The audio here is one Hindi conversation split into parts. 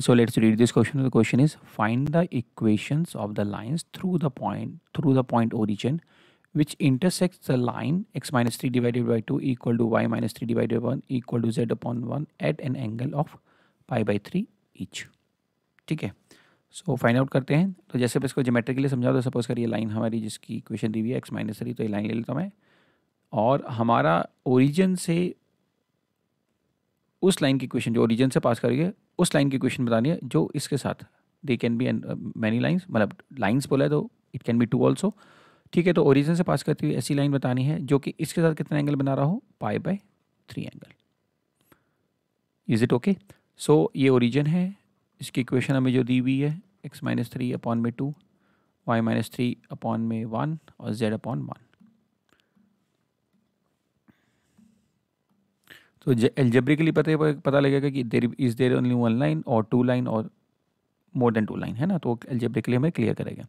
so let's read this question the question is find the equations of the lines through the point through the point origin which intersects the line x minus 3 divided by 2 equal to y minus 3 divided by 1 equal to z upon 1 at an angle of pi by 3 each ठीक है सो फाइंड आउट करते हैं तो जैसे मैं इसको जोमेट्रिकली समझाओ तो सपोज करिए लाइन हमारी जिसकी इक्वेशन दी हुई है एक्स माइनस थ्री तो ये लाइन ले लेता हूँ मैं और हमारा ओरिजिन से उस लाइन की इक्वेशन जो ओरिजिन से पास करेगी उस लाइन की क्वेश्चन बतानी है जो इसके साथ there can be many lines मतलब लाइन्स बोला है तो it can be two also ठीक है तो ओरिजिन से पास करती हुई ऐसी लाइन बतानी है जो कि इसके साथ कितना एंगल बना रहा हो pi by three angle is it okay so ये ओरिजिन है इसकी इक्वेशन हमें जो दी हुई है एक्स माइनस थ्री अपॉन में two Y minus three upon में वन और जेड अपॉन वन तो एल्जेब्रिकली पता पता लगेगा कि there is there only one line और टू लाइन और मोर देन टू लाइन है ना तो एल्जेब्रिकली हमें क्लियर करेगा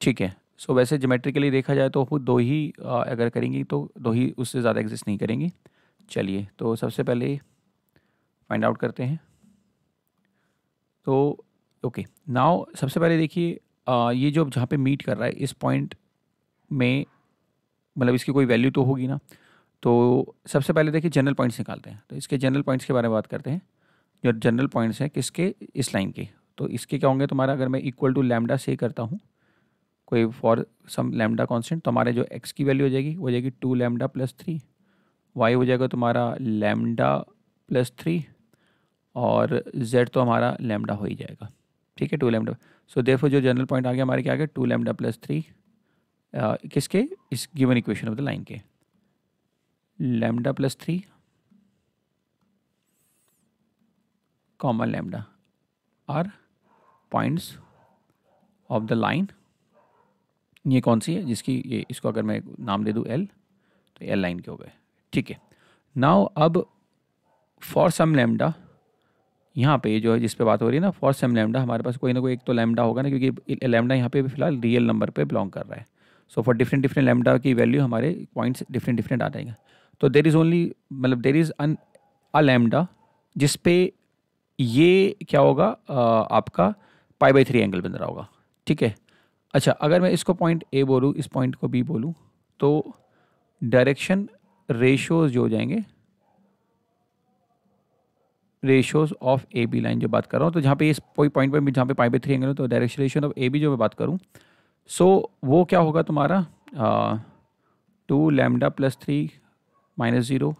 ठीक है सो so, वैसे जोमेट्रिकली देखा जाए तो दो ही आ, अगर करेंगी तो दो ही उससे ज़्यादा एग्जिस्ट नहीं करेंगी चलिए तो सबसे पहले फाइंड आउट करते हैं तो ओके okay, नाउ सबसे पहले देखिए ये जो जहाँ पे मीट कर रहा है इस पॉइंट में मतलब इसकी कोई वैल्यू तो होगी ना तो सबसे पहले देखिए जनरल पॉइंट्स निकालते हैं तो इसके जनरल पॉइंट्स के बारे में बात करते हैं जो जनरल पॉइंट्स हैं किसके इस लाइन के तो इसके क्या होंगे तुम्हारा अगर मैं इक्वल टू लैमडा से करता हूँ कोई फॉर सम लैमडा कॉन्सटेंट तो हमारे जो एक्स की वैल्यू हो जाएगी वो हो जाएगी two lambda plus three Y हो जाएगा तुम्हारा लैमडा प्लस थ्री और जेड तो हमारा लैमडा हो ही जाएगा ठीक है टू लैमडा सो देखो जो जनरल पॉइंट आ गया हमारे क्या आ गया टू लैमडा प्लस थ्री किसके इस given equation of the line के lambda plus three common lambda are points of the line ये कौन सी है जिसकी ये इसको अगर मैं नाम दे दूँ एल तो एल लाइन के हो गए ठीक है नाउ अब फॉर सम लैम्डा यहाँ पे जो है जिस पे बात हो रही है ना फॉर सम लैम्डा हमारे पास कोई ना कोई एक तो लैम्डा होगा ना क्योंकि लैम्डा यहाँ पे फिलहाल रियल नंबर पे बिलोंग कर रहा है so for different different lambda की वैल्यू हमारे पॉइंट्स डिफरेंट डिफरेंट आ जाएगा तो देर इज़ ओनली मतलब देर इज़ अन अलेमडा जिस पे ये क्या होगा आ, आपका पाई बाई थ्री एंगल बन रहा होगा ठीक है अच्छा अगर मैं इसको पॉइंट ए बोलूँ इस पॉइंट को बी बोलूँ तो डायरेक्शन रेशोज़ जो हो जाएंगे ratios of A B line जो बात कर रहा हूँ तो जहाँ पे इस कोई पॉइंट पे जहाँ पे पाई बाई थ्री एंगल तो डायरेक्शन रेशन ऑफ ए बी जो मैं बात करूँ सो so, वो क्या होगा तुम्हारा two lambda plus three minus zero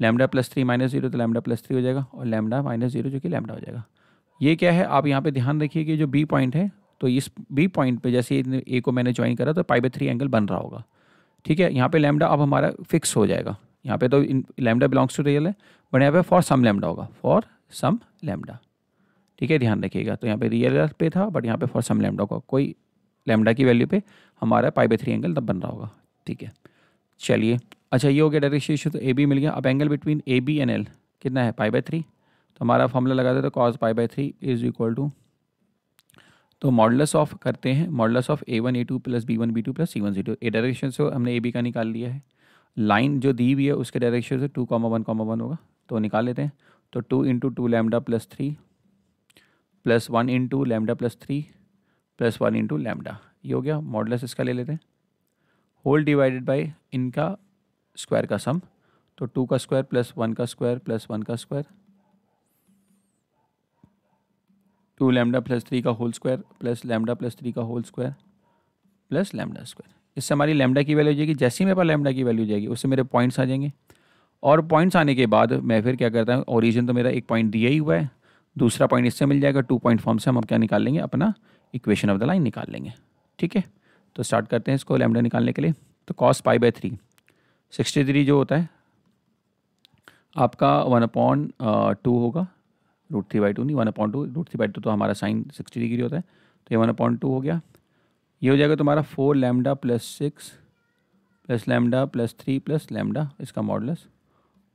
lambda plus three minus zero तो लैमडा प्लस थ्री हो जाएगा और लैमडा माइनस जीरो जो कि लेमडा हो जाएगा ये क्या है आप यहाँ पे ध्यान रखिए कि जो बी पॉइंट है तो इस बी पॉइंट पे जैसे ए को मैंने ज्वाइन करा तो पाई बाई थ्री एंगल बन रहा होगा ठीक है यहाँ पे लेमडा अब हमारा फिक्स हो जाएगा यहाँ पे तो लेमडा बिलोंग्स टू रियल है बट यहाँ पे फॉर सम लेमडा होगा फॉर सम लेमडा ठीक है ध्यान रखिएगा तो यहाँ पे रियल पे था बट यहाँ पे फॉर सम लैमडा होगा कोई लेमडा की वैल्यू पे हमारा पाई बाई थ्री एंगल तब बन रहा होगा ठीक है चलिए अच्छा ये हो गया डायरेक्शन रेशियो तो ए बी मिल गया अब angle between A B and L कितना है पाई बाई थ्री तो हमारा फॉर्मूला लगा देते cos pi by three is equal to तो मॉडलस ऑफ तो करते हैं modulus of A one A two plus B one B two plus C one C two A direction से हमने ए बी का निकाल लिया है लाइन जो दी हुई है उसके डायरेक्शन से two comma one comma one होगा तो निकाल लेते हैं तो two into two lambda plus three plus one into lambda plus three plus one into lambda ये हो गया मॉडलस इसका ले लेते हैं होल डिवाइडेड बाय इनका स्क्वायर का सम तो टू का स्क्वायर प्लस वन का स्क्वायर प्लस वन का square two lambda plus three का whole square plus lambda plus three का whole square plus lambda square इससे हमारी लैमडा की वैल्यू जाएगी जैसे ही मेरे पास लैमडा की वैल्यू जाएगी उससे मेरे पॉइंट्स आ जाएंगे और पॉइंट्स आने के बाद मैं फिर क्या करता हूँ ओरिजिन तो मेरा एक पॉइंट दिया ही हुआ है दूसरा पॉइंट इससे मिल जाएगा टू पॉइंट फॉर्म से हम क्या निकाल लेंगे अपना इक्वेशन ऑफ द लाइन निकाल लेंगे ठीक है तो स्टार्ट करते हैं इसको लैमडा निकालने के लिए तो cos pi by three sixty three जो होता है आपका वन अपॉन टू होगा रूट थ्री बाई टू नहीं one upon two root three by two तो हमारा साइन सिक्सटी डिग्री होता है तो ये वन अपॉइंट टू हो गया ये हो जाएगा तुम्हारा four lambda plus six plus lambda plus three plus lambda इसका modulus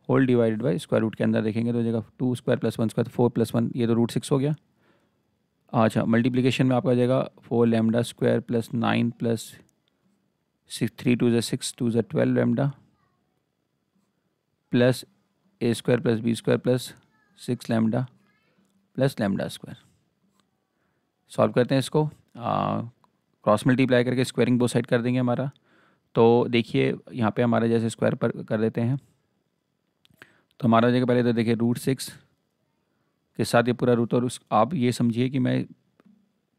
whole divided by square root के अंदर देखेंगे तो हो जाएगा two square plus one square four plus one ये तो रूट सिक्स हो गया अच्छा मल्टीप्लीकेशन में आपका जाएगा four lambda square plus nine plus six three two ज़ा सिक्स टू ज़ा twelve lambda plus A square plus B square plus six lambda plus lambda square solve करते हैं इसको क्रॉस मल्टीप्लाई करके स्क्वायरिंग बो साइड कर देंगे हमारा तो देखिए यहाँ पे हमारा जैसे स्क्वायर पर कर देते हैं तो हमारा जगह पहले तो देखिए रूट सिक्स के साथ ये पूरा रूट और उस आप ये समझिए कि मैं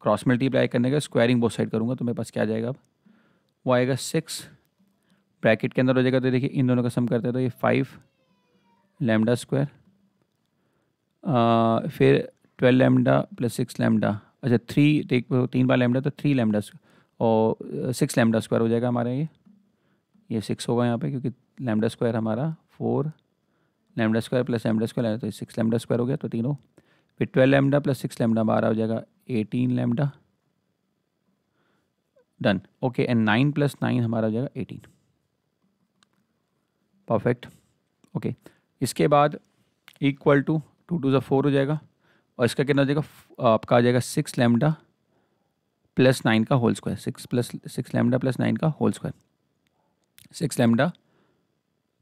क्रॉस मल्टीप्लाई करने का स्क्वायरिंग बो साइड करूँगा तो मेरे पास क्या जाएगा अब वो आएगा सिक्स ब्रैकेट के अंदर हो जाएगा तो देखिए इन दोनों का सम करते हैं तो ये फाइव लेमडा स्क्वायर फिर twelve lambda plus six lambda अच्छा थ्री एक तीन बार लेमडा तो थ्री लेमडा और सिक्स लेमडा स्क्वायर हो जाएगा हमारा ये ये सिक्स होगा यहाँ पे क्योंकि लेमडा स्क्वायर हमारा four lambda square plus lambda square तो सिक्स लेमडा स्क्वायर हो गया तो तीनों फिर twelve lambda plus six lambda बारह हो जाएगा eighteen lambda done okay and nine plus nine हमारा हो जाएगा एटीन परफेक्ट ओके इसके बाद इक्वल टू टू टू ज़ा फोर हो जाएगा और इसका कितना हो जाएगा आपका आ जाएगा सिक्स लेमडा प्लस नाइन का whole square six plus six lambda plus nine का whole square six lambda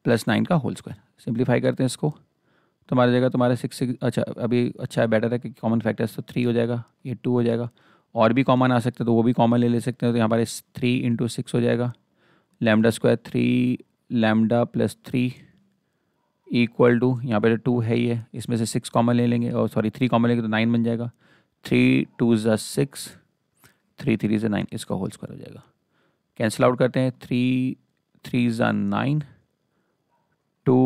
plus nine का होल स्क्वायर सिंप्लीफाई करते हैं इसको तो तुम्हारा जगह तुम्हारा सिक्स सिक्स अच्छा अभी अच्छा है बेटर है कि कॉमन फैक्टर्स तो थ्री हो जाएगा ये टू हो जाएगा और भी कॉमन आ सकते हैं तो वो भी कॉमन ले ले सकते हैं तो यहाँ पर थ्री इंटू सिक्स हो जाएगा lambda square three lambda plus three equal to यहाँ पर टू है ही है इसमें से सिक्स कॉमन ले लेंगे और सॉरी थ्री कॉमन लेंगे तो नाइन बन जाएगा थ्री टू ज़ा सिक्स थ्री थ्री ज़ा नाइन इसका होल स्क्वायर हो जाएगा कैंसिल आउट करते हैं थ्री थ्री ज़ा नाइन टू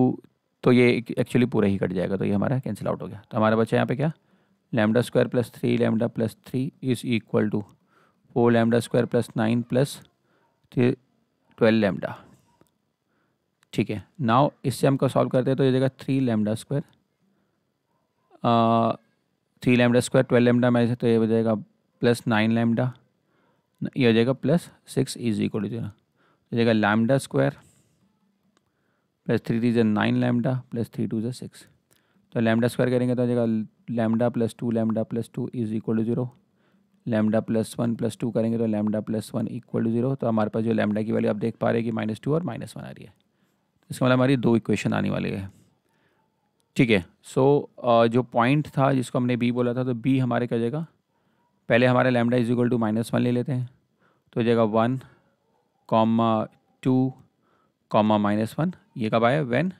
तो ये एक्चुअली पूरा ही कट जाएगा तो ये हमारा कैंसिल आउट हो गया तो हमारा बच्चा यहाँ पे क्या lambda square plus three lambda plus three is equal to four lambda square plus nine plus three twelve lambda ठीक है नाव इससे हमको सॉल्व करते हैं तो ये जगह three lambda square three lambda square twelve lambda में तो ये हो जाएगा प्लस नाइन लैमडा ये हो जाएगा plus six is equal to zero हो जाएगा lambda square plus three three जो nine lambda plus three two जो सिक्स तो लैमडा स्क्वायर करेंगे तो आ जाएगा lambda plus two lambda plus two is equal to zero lambda plus one plus two करेंगे तो lambda plus one equal to zero तो हमारे पास जो लैमडा की वैल्यू आप देख पा रहे हैं कि माइनस टू और माइनस वन आ रही है इसका मतलब हमारी दो इक्वेशन आने वाली है ठीक है सो जो पॉइंट था जिसको हमने बी बोला था तो बी हमारे क्या जाएगा पहले हमारे lambda is equal to minus one ले लेते हैं तो हो जाएगा one comma two comma minus one ये कब आया when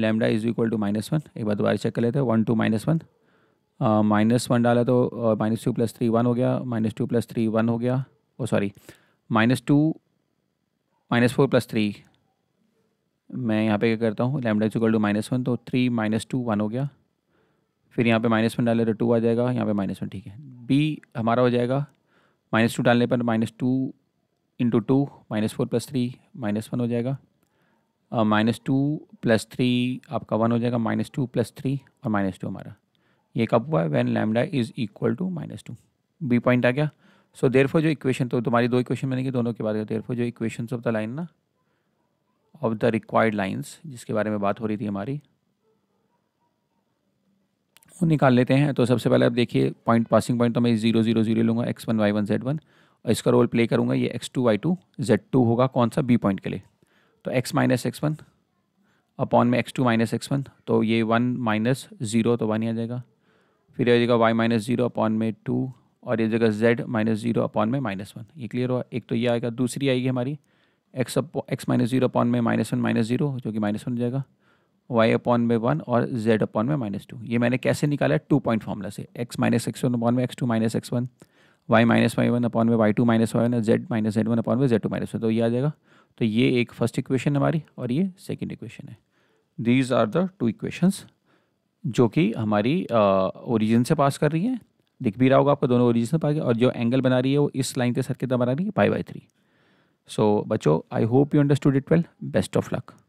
lambda is equal to minus one एक बार दोबारा चेक कर लेते हैं one two minus one minus one डाला तो minus two plus three one हो गया minus two plus three one हो गया oh sorry minus two minus four plus three मैं यहाँ पे क्या करता हूँ lambda is equal to minus one तो थ्री माइनस टू वन हो गया फिर यहाँ पे माइनस वन डाले तो टू आ जाएगा यहाँ पे माइनस वन ठीक है बी हमारा हो जाएगा माइनस टू डालने पर minus two into two minus four plus three minus one हो जाएगा माइनस टू प्लस थ्री आपका वन हो जाएगा माइनस टू प्लस थ्री और माइनस टू हमारा ये कब हुआ है when lambda is equal to minus two B point आ गया सो so, देरफो जो इक्वेशन तो तुम्हारी दो इक्वेशन बनेगी दोनों के बाद देर देरफो जो इक्वेशन ऑफ द लाइन ना ऑफ द रिक्वायर्ड लाइन्स जिसके बारे में बात हो रही थी हमारी वो निकाल लेते हैं तो सबसे पहले आप देखिए पॉइंट पासिंग पॉइंट तो मैं जीरो जीरो जीरो लूँगा X one Y one Z one और इसका रोल प्ले करूँगा ये X two Y two Z two होगा कौन सा बी पॉइंट के लिए तो x minus X one upon में X two minus X one तो ये वन माइनस ज़ीरो तो वन ही आ जाएगा फिर ये जगह y माइनस ज़ीरो अपॉन में टू और ये जगह z माइनस ज़ीरो अपॉन में माइनस वन ये क्लियर हुआ एक तो ये आएगा दूसरी आएगी हमारी x X minus zero upon में माइनस वन माइनस ज़ीरो जो कि माइनस वन हो जाएगा वाई अपॉन में वन और जेड अपॉन में माइनस टू ये मैंने कैसे निकाला है टू पॉइंट फार्मूला से X minus X one upon में X two minus X one Y minus Y one upon में Y two minus Y one Z minus Z one upon में जेड टू माइनस वन तो ये आ जाएगा तो ये एक फर्स्ट इक्वेशन हमारी और ये सेकेंड इक्वेशन है these are the two equations जो कि हमारी ओरिजिन से पास कर रही है दिख भी रहा होगा आपको दोनों ओरिजिन से पास और जो एंगल बना रही है वो इस लाइन के कितना बना रही है पाई बाई थ्री सो बच्चो I hope you understood it well best of luck